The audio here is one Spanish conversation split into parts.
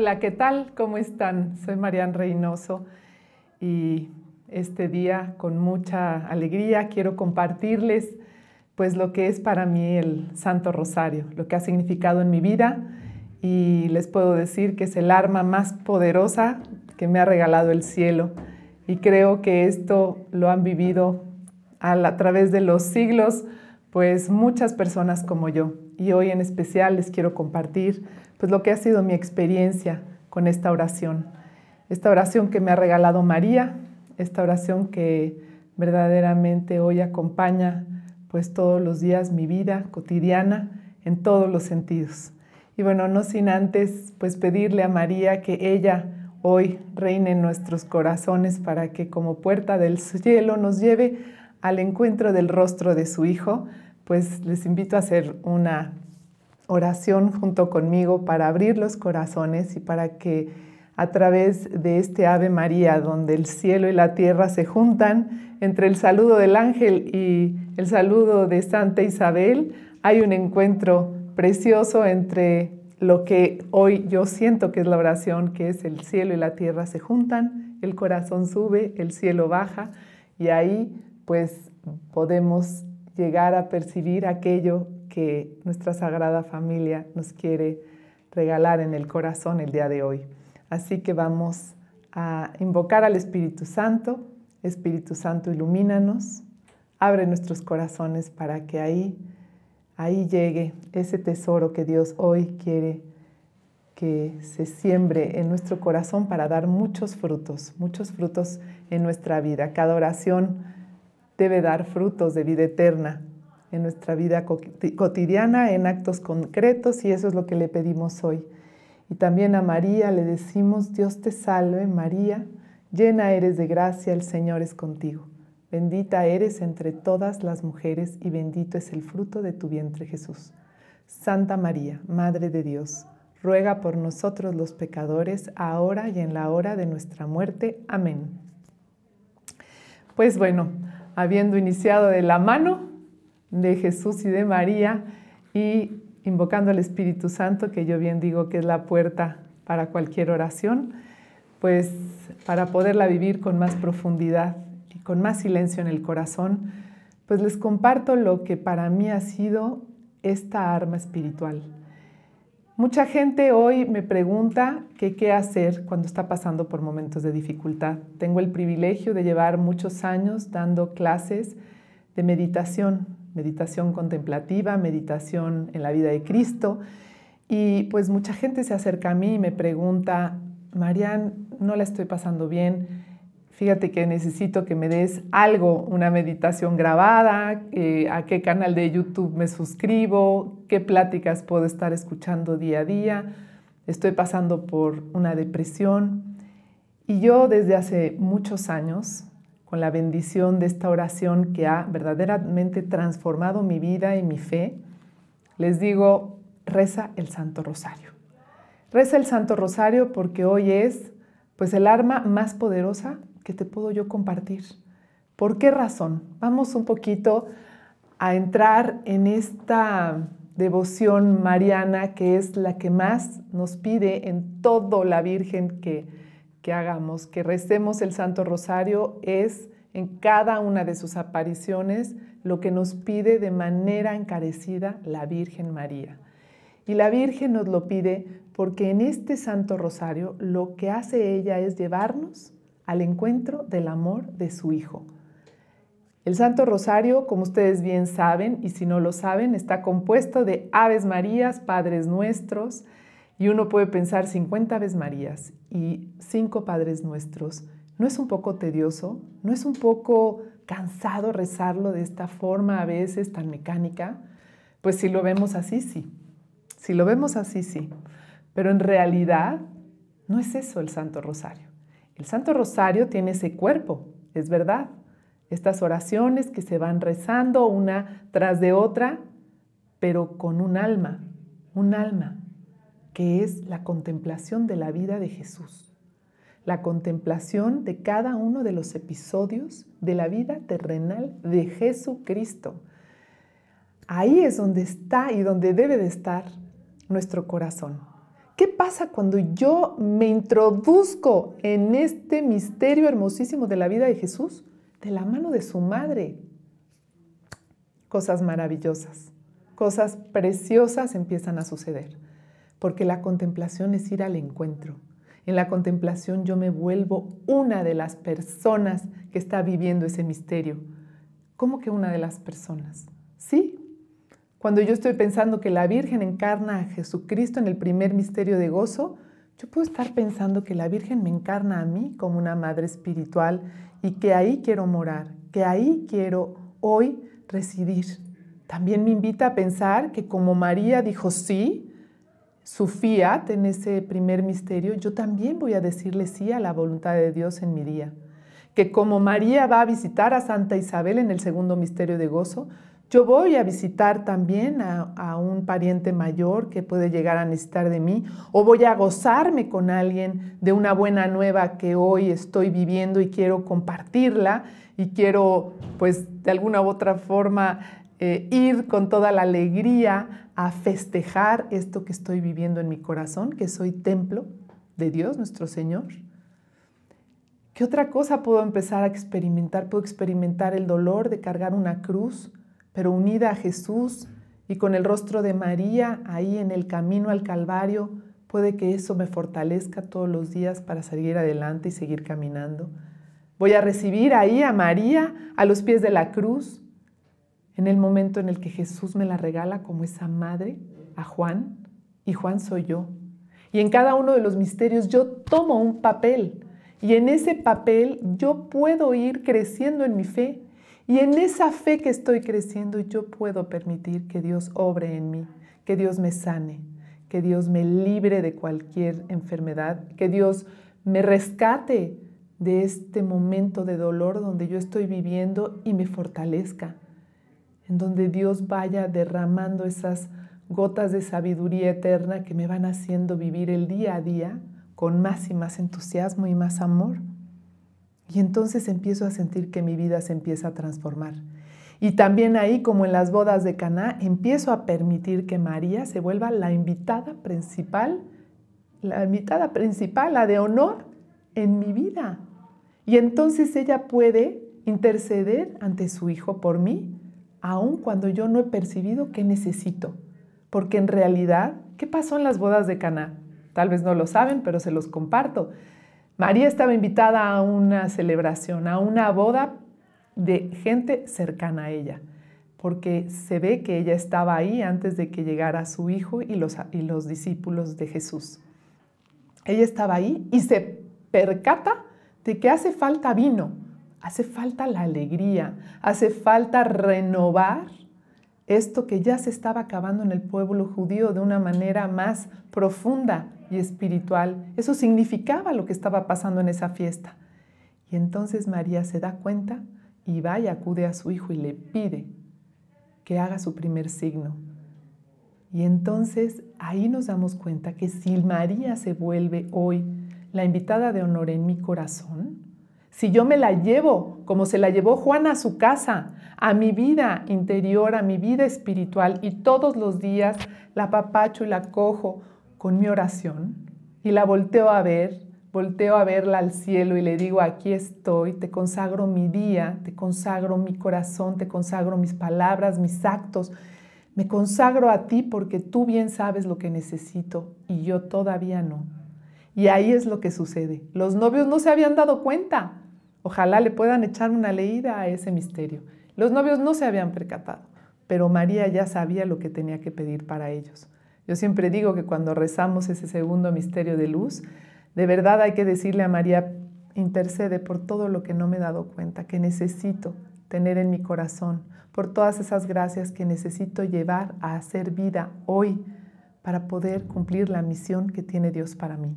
Hola, ¿qué tal? ¿Cómo están? Soy Marian Reynoso y este día con mucha alegría quiero compartirles pues lo que es para mí el Santo Rosario, lo que ha significado en mi vida y les puedo decir que es el arma más poderosa que me ha regalado el cielo y creo que esto lo han vivido a, a través de los siglos pues muchas personas como yo y hoy en especial les quiero compartir pues lo que ha sido mi experiencia con esta oración. Esta oración que me ha regalado María, esta oración que verdaderamente hoy acompaña pues todos los días mi vida cotidiana en todos los sentidos. Y bueno, no sin antes pues pedirle a María que ella hoy reine en nuestros corazones para que como puerta del cielo nos lleve al encuentro del rostro de su Hijo, pues les invito a hacer una oración junto conmigo para abrir los corazones y para que a través de este Ave María, donde el cielo y la tierra se juntan, entre el saludo del ángel y el saludo de Santa Isabel, hay un encuentro precioso entre lo que hoy yo siento que es la oración, que es el cielo y la tierra se juntan, el corazón sube, el cielo baja, y ahí pues podemos llegar a percibir aquello que nuestra Sagrada Familia nos quiere regalar en el corazón el día de hoy. Así que vamos a invocar al Espíritu Santo. Espíritu Santo, ilumínanos, abre nuestros corazones para que ahí, ahí llegue ese tesoro que Dios hoy quiere que se siembre en nuestro corazón para dar muchos frutos, muchos frutos en nuestra vida. Cada oración debe dar frutos de vida eterna en nuestra vida cotidiana, en actos concretos, y eso es lo que le pedimos hoy. Y también a María le decimos, Dios te salve María, llena eres de gracia, el Señor es contigo. Bendita eres entre todas las mujeres y bendito es el fruto de tu vientre Jesús. Santa María, Madre de Dios, ruega por nosotros los pecadores, ahora y en la hora de nuestra muerte. Amén. Pues bueno, habiendo iniciado de la mano, de Jesús y de María y invocando al Espíritu Santo, que yo bien digo que es la puerta para cualquier oración, pues para poderla vivir con más profundidad y con más silencio en el corazón, pues les comparto lo que para mí ha sido esta arma espiritual. Mucha gente hoy me pregunta qué hacer cuando está pasando por momentos de dificultad. Tengo el privilegio de llevar muchos años dando clases de meditación meditación contemplativa, meditación en la vida de Cristo. Y pues mucha gente se acerca a mí y me pregunta, Marian, no la estoy pasando bien, fíjate que necesito que me des algo, una meditación grabada, eh, a qué canal de YouTube me suscribo, qué pláticas puedo estar escuchando día a día, estoy pasando por una depresión. Y yo desde hace muchos años con la bendición de esta oración que ha verdaderamente transformado mi vida y mi fe, les digo, reza el Santo Rosario. Reza el Santo Rosario porque hoy es pues el arma más poderosa que te puedo yo compartir. ¿Por qué razón? Vamos un poquito a entrar en esta devoción mariana que es la que más nos pide en todo la Virgen que que hagamos, que recemos el Santo Rosario, es en cada una de sus apariciones lo que nos pide de manera encarecida la Virgen María. Y la Virgen nos lo pide porque en este Santo Rosario lo que hace ella es llevarnos al encuentro del amor de su Hijo. El Santo Rosario, como ustedes bien saben, y si no lo saben, está compuesto de Aves Marías, Padres Nuestros, y uno puede pensar 50 veces Marías y cinco Padres Nuestros. ¿No es un poco tedioso? ¿No es un poco cansado rezarlo de esta forma a veces tan mecánica? Pues si lo vemos así, sí. Si lo vemos así, sí. Pero en realidad no es eso el Santo Rosario. El Santo Rosario tiene ese cuerpo, es verdad. Estas oraciones que se van rezando una tras de otra, pero con un alma, un alma que es la contemplación de la vida de Jesús, la contemplación de cada uno de los episodios de la vida terrenal de Jesucristo. Ahí es donde está y donde debe de estar nuestro corazón. ¿Qué pasa cuando yo me introduzco en este misterio hermosísimo de la vida de Jesús? De la mano de su madre. Cosas maravillosas, cosas preciosas empiezan a suceder porque la contemplación es ir al encuentro. En la contemplación yo me vuelvo una de las personas que está viviendo ese misterio. ¿Cómo que una de las personas? Sí. Cuando yo estoy pensando que la Virgen encarna a Jesucristo en el primer misterio de gozo, yo puedo estar pensando que la Virgen me encarna a mí como una madre espiritual y que ahí quiero morar, que ahí quiero hoy residir. También me invita a pensar que como María dijo sí su en ese primer misterio, yo también voy a decirle sí a la voluntad de Dios en mi día. Que como María va a visitar a Santa Isabel en el segundo misterio de gozo, yo voy a visitar también a, un pariente mayor que puede llegar a necesitar de mí, o voy a gozarme con alguien de una buena nueva que hoy estoy viviendo y quiero compartirla y quiero, pues, de alguna u otra forma eh, ir con toda la alegría a festejar esto que estoy viviendo en mi corazón, que soy templo de Dios, nuestro Señor. ¿Qué otra cosa puedo empezar a experimentar? Puedo experimentar el dolor de cargar una cruz, pero unida a Jesús y con el rostro de María ahí en el camino al Calvario. Puede que eso me fortalezca todos los días para seguir adelante y seguir caminando. Voy a recibir ahí a María a los pies de la cruz, en el momento en el que Jesús me la regala como esa madre a Juan, y Juan soy yo. Y en cada uno de los misterios yo tomo un papel, y en ese papel yo puedo ir creciendo en mi fe, y en esa fe que estoy creciendo yo puedo permitir que Dios obre en mí, que Dios me sane, que Dios me libre de cualquier enfermedad, que Dios me rescate de este momento de dolor donde yo estoy viviendo y me fortalezca en donde Dios vaya derramando esas gotas de sabiduría eterna que me van haciendo vivir el día a día con más y más entusiasmo y más amor. Y entonces empiezo a sentir que mi vida se empieza a transformar. Y también ahí, como en las bodas de Caná, empiezo a permitir que María se vuelva la invitada principal, la invitada principal, la de honor en mi vida. Y entonces ella puede interceder ante su hijo por mí aun cuando yo no he percibido qué necesito. Porque en realidad, ¿qué pasó en las bodas de Caná? Tal vez no lo saben, pero se los comparto. María estaba invitada a una celebración, a una boda de gente cercana a ella, porque se ve que ella estaba ahí antes de que llegara su hijo y los discípulos de Jesús. Ella estaba ahí y se percata de que hace falta vino Hace falta la alegría, hace falta renovar esto que ya se estaba acabando en el pueblo judío de una manera más profunda y espiritual. Eso significaba lo que estaba pasando en esa fiesta. Y entonces María se da cuenta y va y acude a su hijo y le pide que haga su primer signo. Y entonces ahí nos damos cuenta que si María se vuelve hoy la invitada de honor en mi corazón, si yo me la llevo como se la llevó Juan a su casa, a mi vida interior, a mi vida espiritual y todos los días la papacho y la cojo con mi oración y la volteo a ver, volteo a verla al cielo y le digo, aquí estoy, te consagro mi día, te consagro mi corazón, te consagro mis palabras, mis actos, me consagro a ti porque tú bien sabes lo que necesito y yo todavía no. Y ahí es lo que sucede. Los novios no se habían dado cuenta. Ojalá le puedan echar una leída a ese misterio. Los novios no se habían percatado, pero María ya sabía lo que tenía que pedir para ellos. Yo siempre digo que cuando rezamos ese segundo misterio de luz, de verdad hay que decirle a María, intercede por todo lo que no me he dado cuenta, que necesito tener en mi corazón, por todas esas gracias que necesito llevar a hacer vida hoy para poder cumplir la misión que tiene Dios para mí.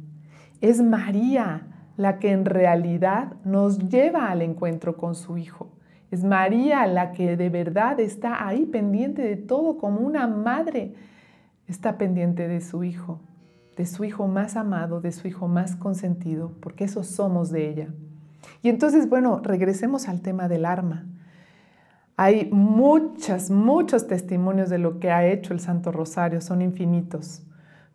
Es María la que en realidad nos lleva al encuentro con su Hijo. Es María la que de verdad está ahí pendiente de todo, como una madre está pendiente de su Hijo, de su Hijo más amado, de su Hijo más consentido, porque esos somos de ella. Y entonces, bueno, regresemos al tema del arma. Hay muchas, muchos testimonios de lo que ha hecho el Santo Rosario, son infinitos.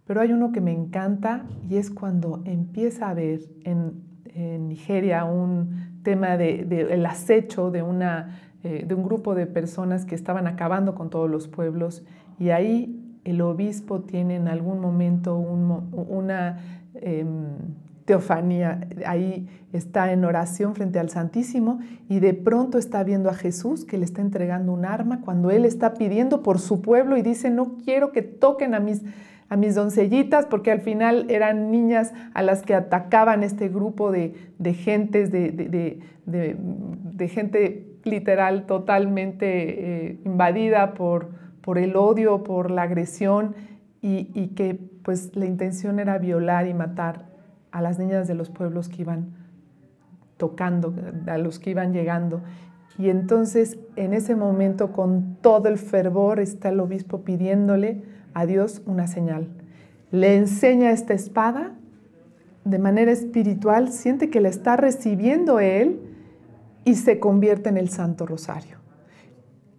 Pero hay uno que me encanta y es cuando empieza a ver en, Nigeria un tema del acecho de, una, eh, de un grupo de personas que estaban acabando con todos los pueblos y ahí el obispo tiene en algún momento una em, teofanía, ahí está en oración frente al Santísimo y de pronto está viendo a Jesús que le está entregando un arma cuando él está pidiendo por su pueblo y dice, no quiero que toquen a mis a mis doncellitas, porque al final eran niñas a las que atacaban este grupo de, de gentes, de, gente literal totalmente eh, invadida por, el odio, por la agresión, y, y, que pues la intención era violar y matar a las niñas de los pueblos que iban tocando, a los que iban llegando. Y entonces en ese momento con todo el fervor está el obispo pidiéndole, a Dios una señal. Le enseña esta espada de manera espiritual, siente que la está recibiendo Él y se convierte en el Santo Rosario.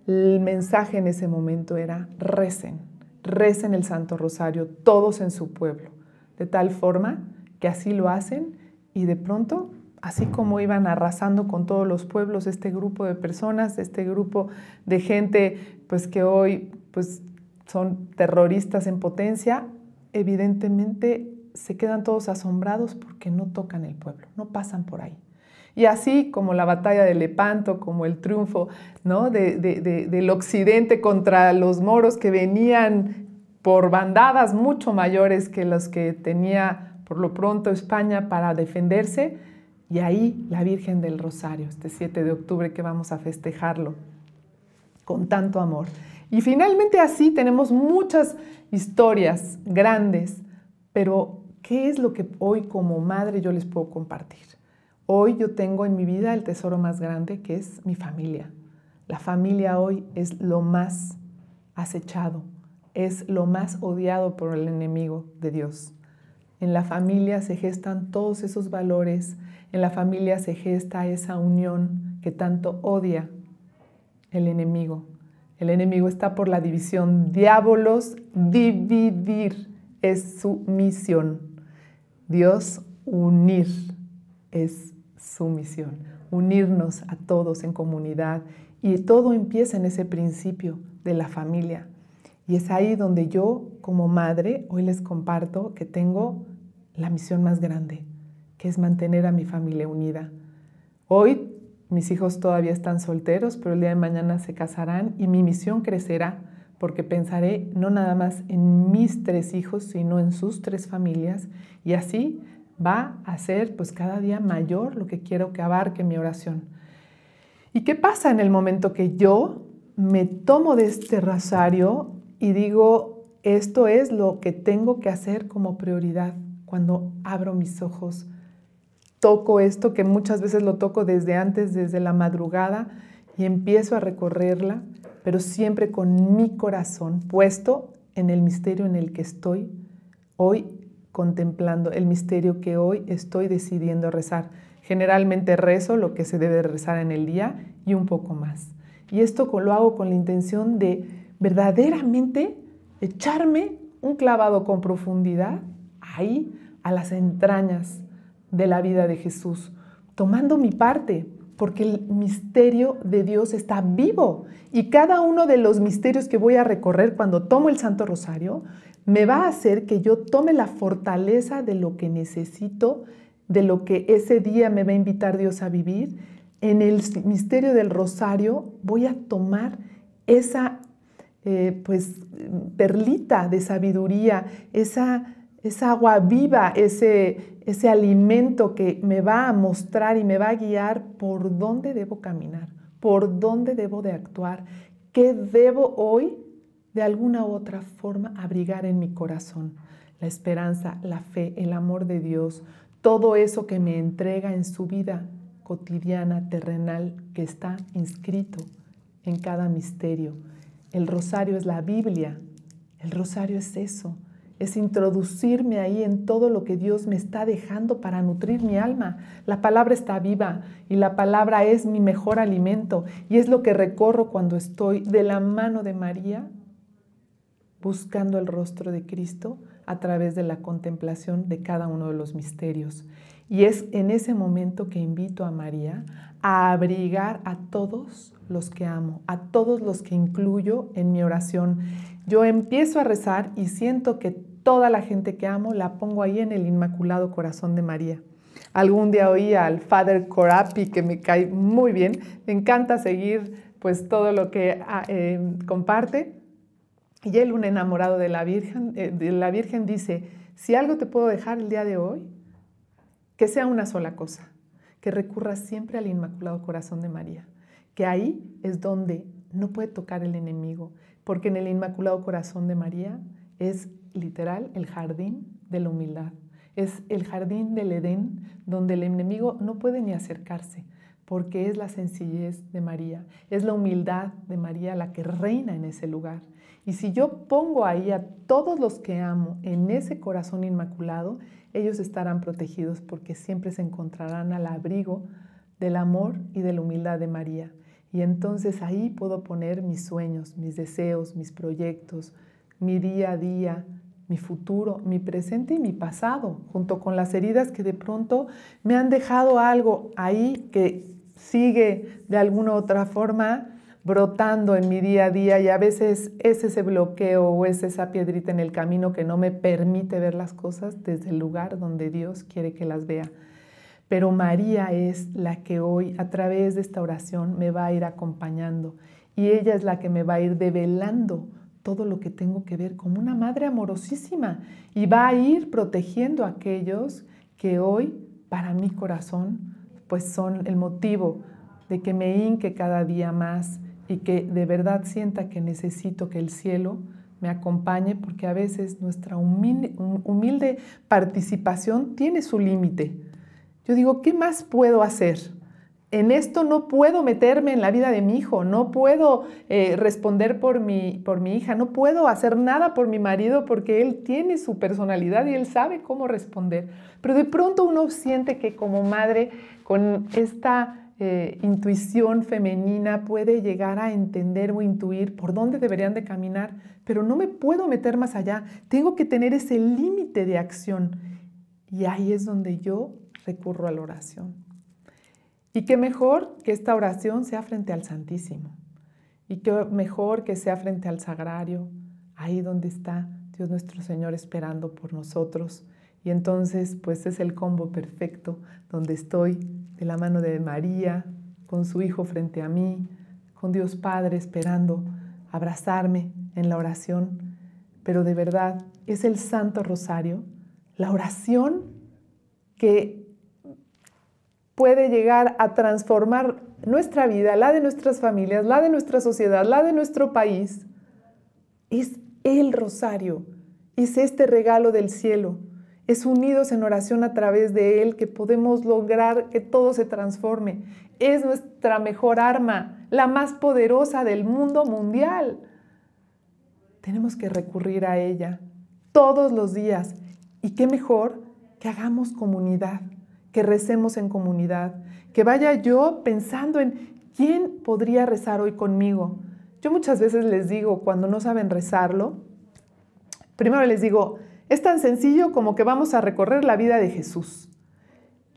El mensaje en ese momento era recen, recen el Santo Rosario todos en su pueblo, de tal forma que así lo hacen y de pronto así como iban arrasando con todos los pueblos este grupo de personas, este grupo de gente, pues que hoy pues son terroristas en potencia, evidentemente se quedan todos asombrados porque no tocan el pueblo, no pasan por ahí. Y así como la batalla de Lepanto, como el triunfo ¿no? del occidente contra los moros que venían por bandadas mucho mayores que las que tenía por lo pronto España para defenderse, y ahí la Virgen del Rosario, este 7 de octubre que vamos a festejarlo con tanto amor. Y finalmente así tenemos muchas historias grandes, pero ¿qué es lo que hoy como madre yo les puedo compartir? Hoy yo tengo en mi vida el tesoro más grande que es mi familia. La familia hoy es lo más acechado, es lo más odiado por el enemigo de Dios. En la familia se gestan todos esos valores, en la familia se gesta esa unión que tanto odia el enemigo. El enemigo está por la división. diablos dividir es su misión. Dios, unir es su misión. Unirnos a todos en comunidad. Y todo empieza en ese principio de la familia. Y es ahí donde yo, como madre, hoy les comparto que tengo la misión más grande, que es mantener a mi familia unida. Mis hijos todavía están solteros, pero el día de mañana se casarán y mi misión crecerá porque pensaré no nada más en mis tres hijos, sino en sus tres familias y así va a ser pues cada día mayor lo que quiero que abarque mi oración. ¿Y qué pasa en el momento que yo me tomo de este rosario y digo, esto es lo que tengo que hacer como prioridad cuando abro mis ojos toco esto, que muchas veces lo toco desde antes, desde la madrugada, y empiezo a recorrerla, pero siempre con mi corazón puesto en el misterio en el que estoy hoy contemplando, el misterio que hoy estoy decidiendo rezar. Generalmente rezo lo que se debe rezar en el día y un poco más. Y esto lo hago con la intención de verdaderamente echarme un clavado con profundidad ahí a las entrañas de la vida de Jesús, tomando mi parte, porque el misterio de Dios está vivo y cada uno de los misterios que voy a recorrer cuando tomo el Santo Rosario me va a hacer que yo tome la fortaleza de lo que necesito, de lo que ese día me va a invitar Dios a vivir. En el misterio del Rosario voy a tomar esa eh, pues perlita de sabiduría, esa esa agua viva, ese, alimento que me va a mostrar y me va a guiar por dónde debo caminar, por dónde debo de actuar, qué debo hoy de alguna u otra forma abrigar en mi corazón. La esperanza, la fe, el amor de Dios, todo eso que me entrega en su vida cotidiana, terrenal, que está inscrito en cada misterio. El rosario es la Biblia, el rosario es eso es introducirme ahí en todo lo que Dios me está dejando para nutrir mi alma. La palabra está viva y la palabra es mi mejor alimento y es lo que recorro cuando estoy de la mano de María buscando el rostro de Cristo a través de la contemplación de cada uno de los misterios. Y es en ese momento que invito a María a abrigar a todos los que amo, a todos los que incluyo en mi oración. Yo empiezo a rezar y siento que toda la gente que amo la pongo ahí en el Inmaculado Corazón de María. Algún día oí al Father Corapi, que me cae muy bien, me encanta seguir pues todo lo que ah, eh, comparte. Y él, un enamorado de la, Virgen, eh, de la Virgen, dice, si algo te puedo dejar el día de hoy, que sea una sola cosa, que recurras siempre al Inmaculado Corazón de María, que ahí es donde no puede tocar el enemigo, porque en el Inmaculado Corazón de María es literal el jardín de la humildad. Es el jardín del Edén donde el enemigo no puede ni acercarse porque es la sencillez de María, es la humildad de María la que reina en ese lugar. Y si yo pongo ahí a todos los que amo en ese corazón inmaculado, ellos estarán protegidos porque siempre se encontrarán al abrigo del amor y de la humildad de María. Y entonces ahí puedo poner mis sueños, mis deseos, mis proyectos, mi día a día, mi futuro, mi presente y mi pasado, junto con las heridas que de pronto me han dejado algo ahí que sigue de alguna u otra forma brotando en mi día a día y a veces es ese bloqueo o es esa piedrita en el camino que no me permite ver las cosas desde el lugar donde Dios quiere que las vea. Pero María es la que hoy a través de esta oración me va a ir acompañando y ella es la que me va a ir develando todo lo que tengo que ver como una madre amorosísima y va a ir protegiendo a aquellos que hoy, para mi corazón, pues son el motivo de que me hinque cada día más y que de verdad sienta que necesito que el cielo me acompañe porque a veces nuestra humilde, humilde participación tiene su límite. Yo digo, ¿qué más puedo hacer? en esto no puedo meterme en la vida de mi hijo, no puedo eh, responder por mi, por mi hija, no puedo hacer nada por mi marido porque él tiene su personalidad y él sabe cómo responder. Pero de pronto uno siente que como madre, con esta eh, intuición femenina, puede llegar a entender o intuir por dónde deberían de caminar, pero no me puedo meter más allá, tengo que tener ese límite de acción. Y ahí es donde yo recurro a la oración. Y qué mejor que esta oración sea frente al Santísimo. Y qué mejor que sea frente al Sagrario, ahí donde está Dios nuestro Señor esperando por nosotros. Y entonces, pues es el combo perfecto, donde estoy de la mano de María, con su Hijo frente a mí, con Dios Padre esperando abrazarme en la oración. Pero de verdad, es el Santo Rosario, la oración que puede llegar a transformar nuestra vida, la de nuestras familias, la de nuestra sociedad, la de nuestro país, es el rosario, es este regalo del cielo. Es unidos en oración a través de Él que podemos lograr que todo se transforme. Es nuestra mejor arma, la más poderosa del mundo mundial. Tenemos que recurrir a ella todos los días. Y qué mejor que hagamos comunidad que recemos en comunidad, que vaya yo pensando en quién podría rezar hoy conmigo. Yo muchas veces les digo, cuando no saben rezarlo, primero les digo, es tan sencillo como que vamos a recorrer la vida de Jesús.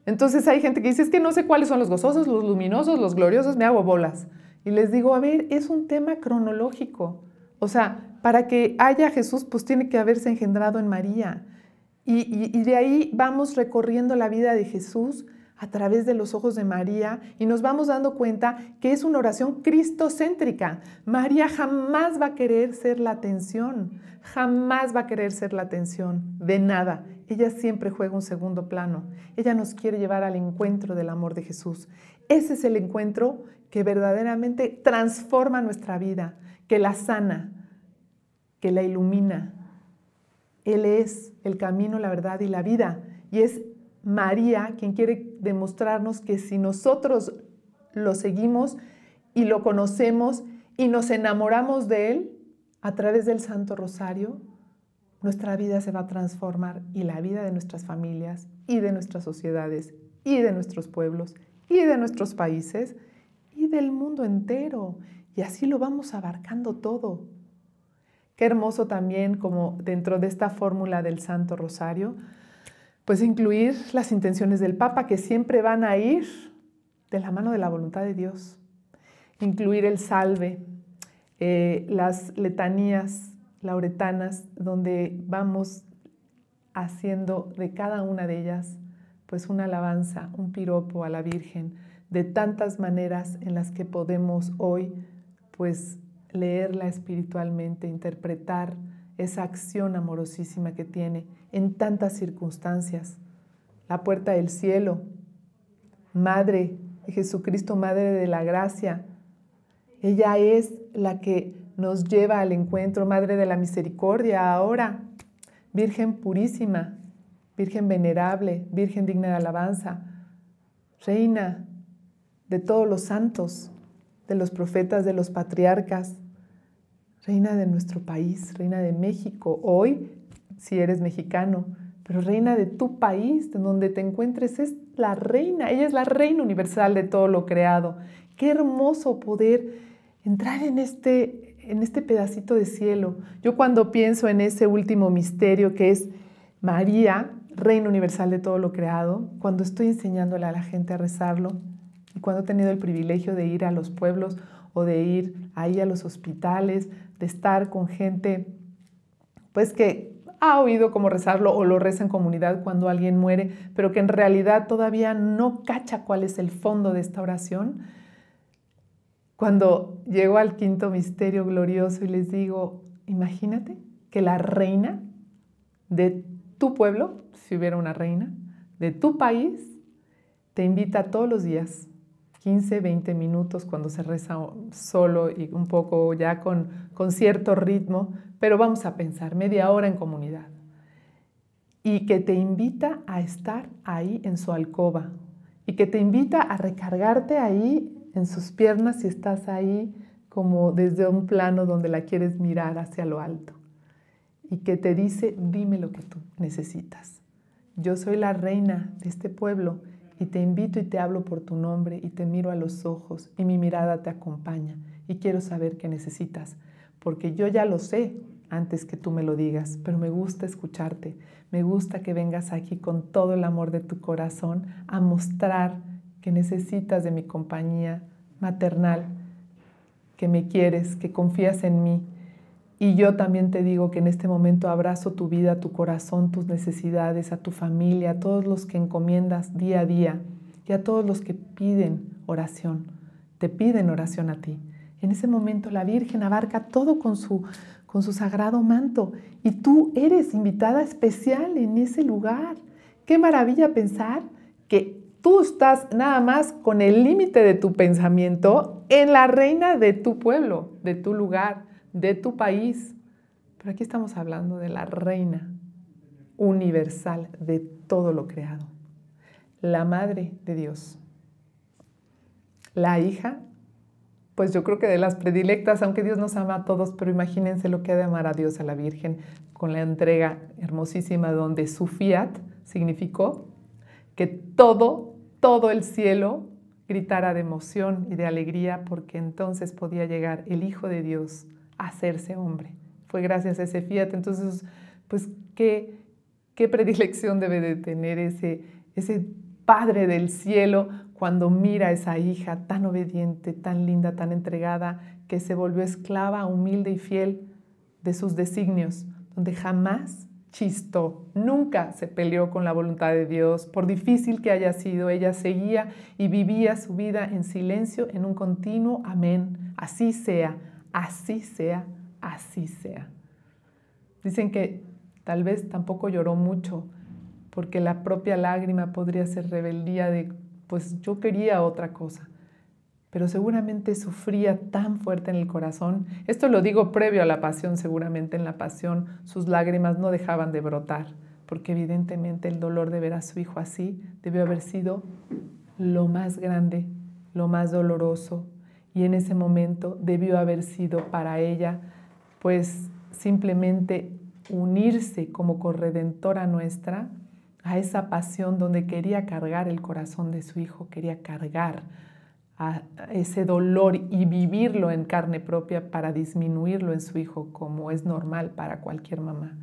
Entonces hay gente que dice, es que no sé cuáles son los gozosos, los luminosos, los gloriosos, me hago bolas. Y les digo, a ver, es un tema cronológico. O sea, para que haya Jesús, pues tiene que haberse engendrado en María. Y, de ahí vamos recorriendo la vida de Jesús a través de los ojos de María y nos vamos dando cuenta que es una oración cristocéntrica. María jamás va a querer ser la atención, jamás va a querer ser la atención de nada. Ella siempre juega un segundo plano. Ella nos quiere llevar al encuentro del amor de Jesús. Ese es el encuentro que verdaderamente transforma nuestra vida, que la sana, que la ilumina, él es el camino, la verdad y la vida. Y es María quien quiere demostrarnos que si nosotros lo seguimos y lo conocemos y nos enamoramos de Él a través del Santo Rosario, nuestra vida se va a transformar y la vida de nuestras familias y de nuestras sociedades y de nuestros pueblos y de nuestros países y del mundo entero. Y así lo vamos abarcando todo. Qué hermoso también como dentro de esta fórmula del Santo Rosario, pues incluir las intenciones del Papa que siempre van a ir de la mano de la voluntad de Dios. Incluir el salve, eh, las letanías lauretanas, donde vamos haciendo de cada una de ellas pues una alabanza, un piropo a la Virgen, de tantas maneras en las que podemos hoy pues leerla espiritualmente, interpretar esa acción amorosísima que tiene en tantas circunstancias. La puerta del cielo, Madre de Jesucristo, Madre de la Gracia. Ella es la que nos lleva al encuentro, Madre de la Misericordia, ahora, Virgen purísima, Virgen venerable, Virgen digna de alabanza, Reina de todos los santos, de los profetas, de los patriarcas, reina de nuestro país, reina de México, hoy si eres mexicano, pero reina de tu país, de donde te encuentres, es la reina, ella es la reina universal de todo lo creado. Qué hermoso poder entrar en este, en este pedacito de cielo. Yo cuando pienso en ese último misterio que es María, reina universal de todo lo creado, cuando estoy enseñándole a la gente a rezarlo, y cuando he tenido el privilegio de ir a los pueblos o de ir ahí a los hospitales, de estar con gente, pues que ha oído cómo rezarlo o lo reza en comunidad cuando alguien muere, pero que en realidad todavía no cacha cuál es el fondo de esta oración. Cuando llego al quinto misterio glorioso y les digo, imagínate que la reina de tu pueblo, si hubiera una reina, de tu país, te invita todos los días 15, 20 minutos cuando se reza solo y un poco ya con, con cierto ritmo, pero vamos a pensar media hora en comunidad. Y que te invita a estar ahí en su alcoba y que te invita a recargarte ahí en sus piernas si estás ahí como desde un plano donde la quieres mirar hacia lo alto y que te dice, dime lo que tú necesitas. Yo soy la reina de este pueblo y te invito y te hablo por tu nombre y te miro a los ojos y mi mirada te acompaña y quiero saber qué necesitas, porque yo ya lo sé antes que tú me lo digas, pero me gusta escucharte, me gusta que vengas aquí con todo el amor de tu corazón a mostrar que necesitas de mi compañía maternal, que me quieres, que confías en mí y yo también te digo que en este momento abrazo tu vida, tu corazón, tus necesidades, a tu familia, a todos los que encomiendas día a día y a todos los que piden oración, te piden oración a ti. En ese momento la Virgen abarca todo con su, con su sagrado manto y tú eres invitada especial en ese lugar. Qué maravilla pensar que tú estás nada más con el límite de tu pensamiento en la reina de tu pueblo, de tu lugar de tu país. Pero aquí estamos hablando de la reina universal de todo lo creado, la madre de Dios. La hija, pues yo creo que de las predilectas, aunque Dios nos ama a todos, pero imagínense lo que ha de amar a Dios, a la Virgen, con la entrega hermosísima donde su fiat significó que todo, todo el cielo gritara de emoción y de alegría porque entonces podía llegar el Hijo de Dios hacerse hombre. Fue gracias a ese fiat. Entonces, pues, ¿qué, qué predilección debe de tener ese, ese Padre del cielo cuando mira a esa hija tan obediente, tan linda, tan entregada, que se volvió esclava, humilde y fiel de sus designios, donde jamás chistó, nunca se peleó con la voluntad de Dios, por difícil que haya sido, ella seguía y vivía su vida en silencio, en un continuo amén, así sea, así sea, así sea. Dicen que tal vez tampoco lloró mucho, porque la propia lágrima podría ser rebeldía de, pues yo quería otra cosa, pero seguramente sufría tan fuerte en el corazón. Esto lo digo previo a la pasión, seguramente en la pasión sus lágrimas no dejaban de brotar, porque evidentemente el dolor de ver a su hijo así debió haber sido lo más grande, lo más doloroso, y en ese momento debió haber sido para ella pues simplemente unirse como corredentora nuestra a esa pasión donde quería cargar el corazón de su hijo, quería cargar ese dolor y vivirlo en carne propia para disminuirlo en su hijo, como es normal para cualquier mamá.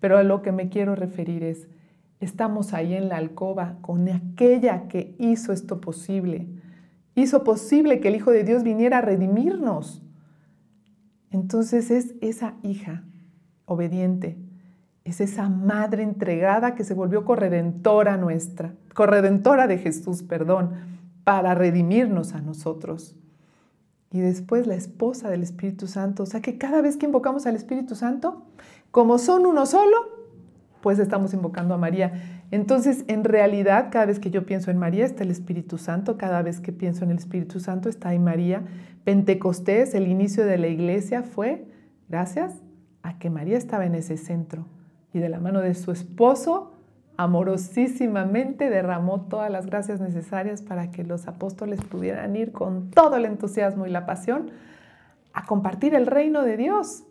Pero a lo que me quiero referir es, estamos ahí en la alcoba con aquella que hizo esto posible, hizo posible que el Hijo de Dios viniera a redimirnos. Entonces es esa hija obediente, es esa madre entregada que se volvió corredentora nuestra, corredentora de Jesús, perdón, para redimirnos a nosotros. Y después la esposa del Espíritu Santo, o sea que cada vez que invocamos al Espíritu Santo, como son uno solo, pues estamos invocando a María. Entonces, en realidad, cada vez que yo pienso en María está el Espíritu Santo, cada vez que pienso en el Espíritu Santo está ahí María. Pentecostés, el inicio de la iglesia fue gracias a que María estaba en ese centro y de la mano de su esposo amorosísimamente derramó todas las gracias necesarias para que los apóstoles pudieran ir con todo el entusiasmo y la pasión a compartir el reino de Dios.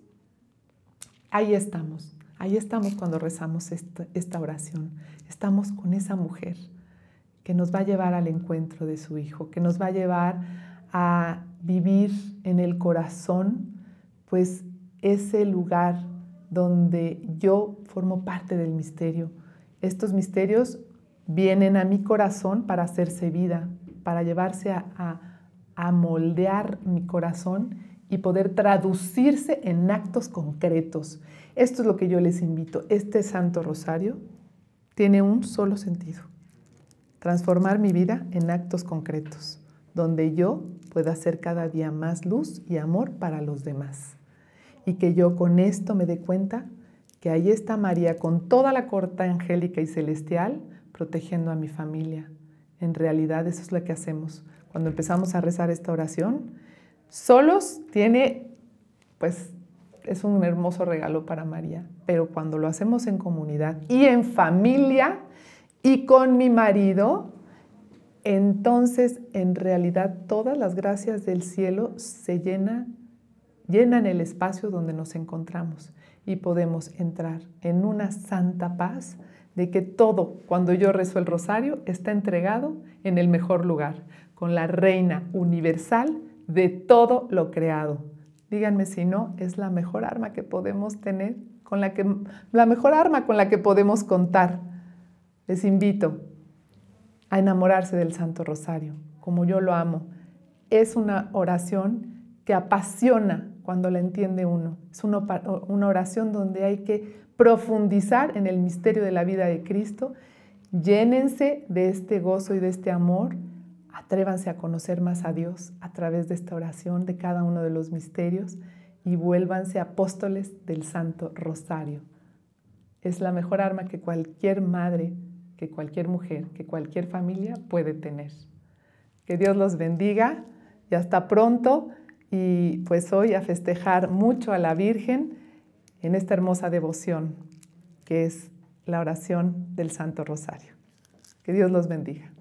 Ahí estamos. Ahí estamos cuando rezamos esta, oración. Estamos con esa mujer que nos va a llevar al encuentro de su hijo, que nos va a llevar a vivir en el corazón, pues ese lugar donde yo formo parte del misterio. Estos misterios vienen a mi corazón para hacerse vida, para llevarse a moldear mi corazón y poder traducirse en actos concretos esto es lo que yo les invito. Este Santo Rosario tiene un solo sentido. Transformar mi vida en actos concretos, donde yo pueda hacer cada día más luz y amor para los demás. Y que yo con esto me dé cuenta que ahí está María con toda la corta angélica y celestial protegiendo a mi familia. En realidad eso es lo que hacemos. Cuando empezamos a rezar esta oración, solos tiene pues es un hermoso regalo para María, pero cuando lo hacemos en comunidad y en familia y con mi marido, entonces en realidad todas las gracias del cielo se llenan, llenan el espacio donde nos encontramos y podemos entrar en una santa paz de que todo, cuando yo rezo el rosario, está entregado en el mejor lugar, con la reina universal de todo lo creado, Díganme si no, es la mejor arma que podemos tener, con la, que, la mejor arma con la que podemos contar. Les invito a enamorarse del Santo Rosario, como yo lo amo. Es una oración que apasiona cuando la entiende uno. Es una oración donde hay que profundizar en el misterio de la vida de Cristo. Llénense de este gozo y de este amor Atrévanse a conocer más a Dios a través de esta oración de cada uno de los misterios y vuélvanse apóstoles del Santo Rosario. Es la mejor arma que cualquier madre, que cualquier mujer, que cualquier familia puede tener. Que Dios los bendiga y hasta pronto. Y pues hoy a festejar mucho a la Virgen en esta hermosa devoción que es la oración del Santo Rosario. Que Dios los bendiga.